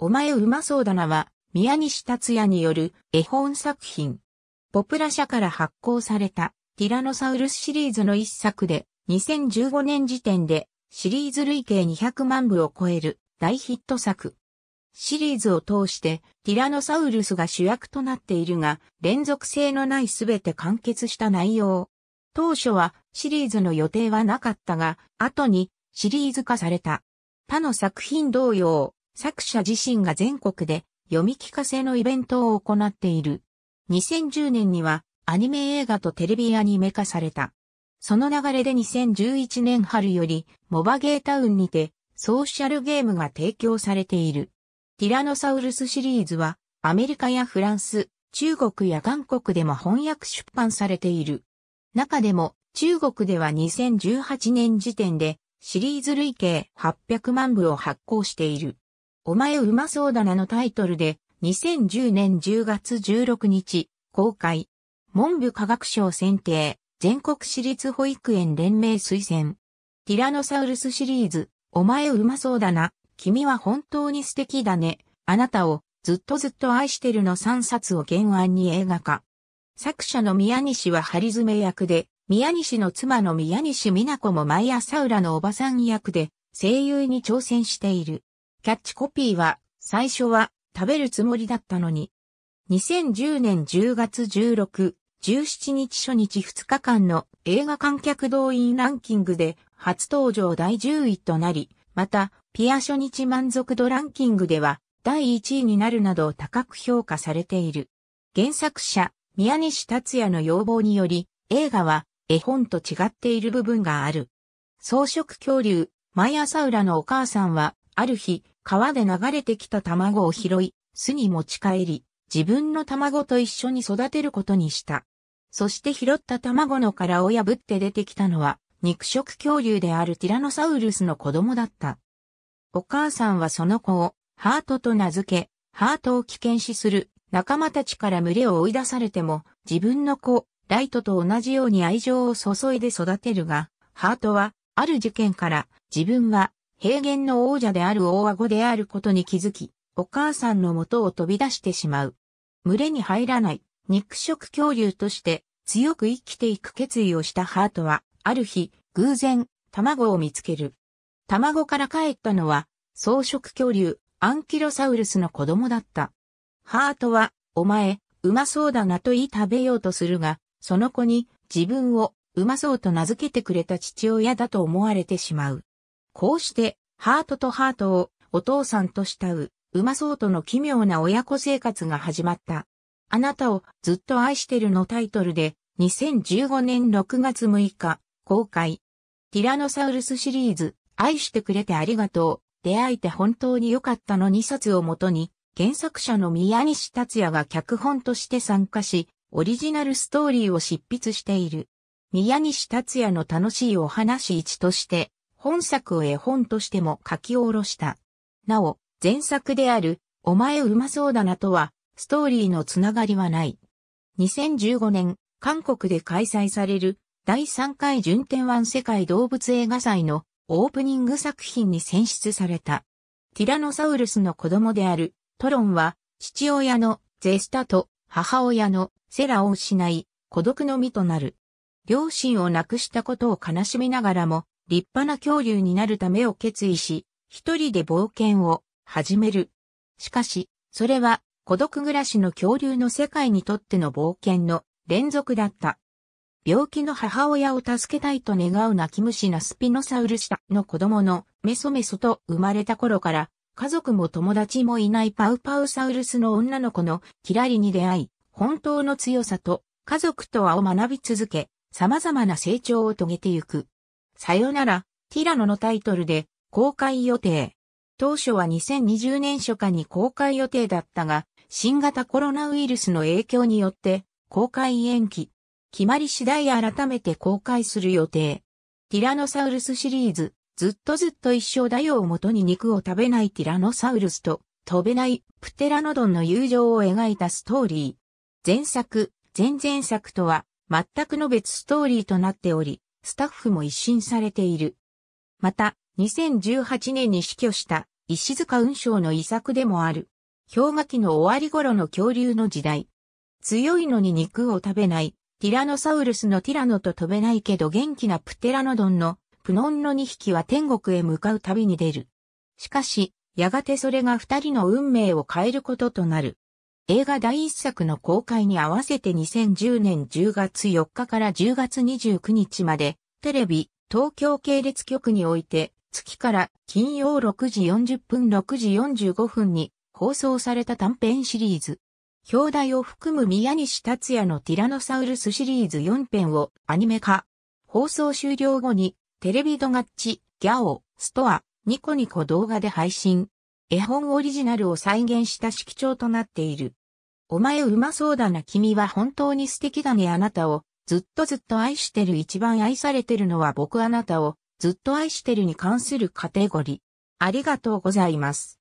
お前うまそうだなは、宮西達也による絵本作品。ポプラ社から発行されたティラノサウルスシリーズの一作で、2015年時点でシリーズ累計200万部を超える大ヒット作。シリーズを通してティラノサウルスが主役となっているが、連続性のない全て完結した内容。当初はシリーズの予定はなかったが、後にシリーズ化された。他の作品同様、作者自身が全国で読み聞かせのイベントを行っている。2010年にはアニメ映画とテレビアニメ化された。その流れで2011年春よりモバゲータウンにてソーシャルゲームが提供されている。ティラノサウルスシリーズはアメリカやフランス、中国や韓国でも翻訳出版されている。中でも中国では2018年時点でシリーズ累計800万部を発行している。お前うまそうだなのタイトルで、2010年10月16日、公開。文部科学省選定、全国私立保育園連盟推薦。ティラノサウルスシリーズ、お前うまそうだな、君は本当に素敵だね、あなたを、ずっとずっと愛してるの3冊を原案に映画化。作者の宮西は張り詰め役で、宮西の妻の宮西美奈子も毎朝ラのおばさん役で、声優に挑戦している。キャッチコピーは、最初は食べるつもりだったのに。2010年10月16、17日初日2日間の映画観客動員ランキングで初登場第10位となり、また、ピア初日満足度ランキングでは第1位になるなど高く評価されている。原作者、宮西達也の要望により、映画は絵本と違っている部分がある。草食恐竜、毎朝浦のお母さんはある日、川で流れてきた卵を拾い、巣に持ち帰り、自分の卵と一緒に育てることにした。そして拾った卵の殻を破って出てきたのは、肉食恐竜であるティラノサウルスの子供だった。お母さんはその子を、ハートと名付け、ハートを危険視する仲間たちから群れを追い出されても、自分の子、ライトと同じように愛情を注いで育てるが、ハートは、ある事件から、自分は平原の王者である大和子であることに気づき、お母さんの元を飛び出してしまう。群れに入らない肉食恐竜として強く生きていく決意をしたハートは、ある日、偶然、卵を見つける。卵から帰ったのは、草食恐竜、アンキロサウルスの子供だった。ハートは、お前、うまそうだなと言い食べようとするが、その子に自分をうまそうと名付けてくれた父親だと思われてしまう。こうして、ハートとハートをお父さんと慕う、うまそうとの奇妙な親子生活が始まった。あなたをずっと愛してるのタイトルで、2015年6月6日、公開。ティラノサウルスシリーズ、愛してくれてありがとう、出会えて本当に良かったの2冊をもとに、原作者の宮西達也が脚本として参加し、オリジナルストーリーを執筆している。宮西達也の楽しいお話1として、本作を絵本としても書き下ろした。なお、前作である、お前うまそうだなとは、ストーリーのつながりはない。2015年、韓国で開催される、第3回順天湾世界動物映画祭のオープニング作品に選出された。ティラノサウルスの子供であるトロンは父親のゼスタと母親のセラを失い孤独の身となる。両親を亡くしたことを悲しみながらも立派な恐竜になるためを決意し、一人で冒険を始める。しかし、それは孤独暮らしの恐竜の世界にとっての冒険の連続だった。病気の母親を助けたいと願う泣き虫なスピノサウルシタの子供のメソメソと生まれた頃から家族も友達もいないパウパウサウルスの女の子のキラリに出会い、本当の強さと家族とはを学び続け、様々な成長を遂げてゆく。さよなら、ティラノのタイトルで公開予定。当初は2020年初夏に公開予定だったが、新型コロナウイルスの影響によって公開延期。決まり次第改めて公開する予定。ティラノサウルスシリーズ、ずっとずっと一生だよをもとに肉を食べないティラノサウルスと飛べないプテラノドンの友情を描いたストーリー。前作、前々作とは全くの別ストーリーとなっており、スタッフも一新されている。また、2018年に死去した石塚雲章の遺作でもある。氷河期の終わり頃の恐竜の時代。強いのに肉を食べない、ティラノサウルスのティラノと飛べないけど元気なプテラノドンのプノンの2匹は天国へ向かう旅に出る。しかし、やがてそれが二人の運命を変えることとなる。映画第一作の公開に合わせて2010年10月4日から10月29日まで、テレビ、東京系列局において、月から金曜6時40分6時45分に放送された短編シリーズ。表題を含む宮西達也のティラノサウルスシリーズ4編をアニメ化。放送終了後に、テレビドガッチ、ギャオ、ストア、ニコニコ動画で配信。絵本オリジナルを再現した色調となっている。お前うまそうだな君は本当に素敵だねあなたをずっとずっと愛してる一番愛されてるのは僕あなたをずっと愛してるに関するカテゴリー。ありがとうございます。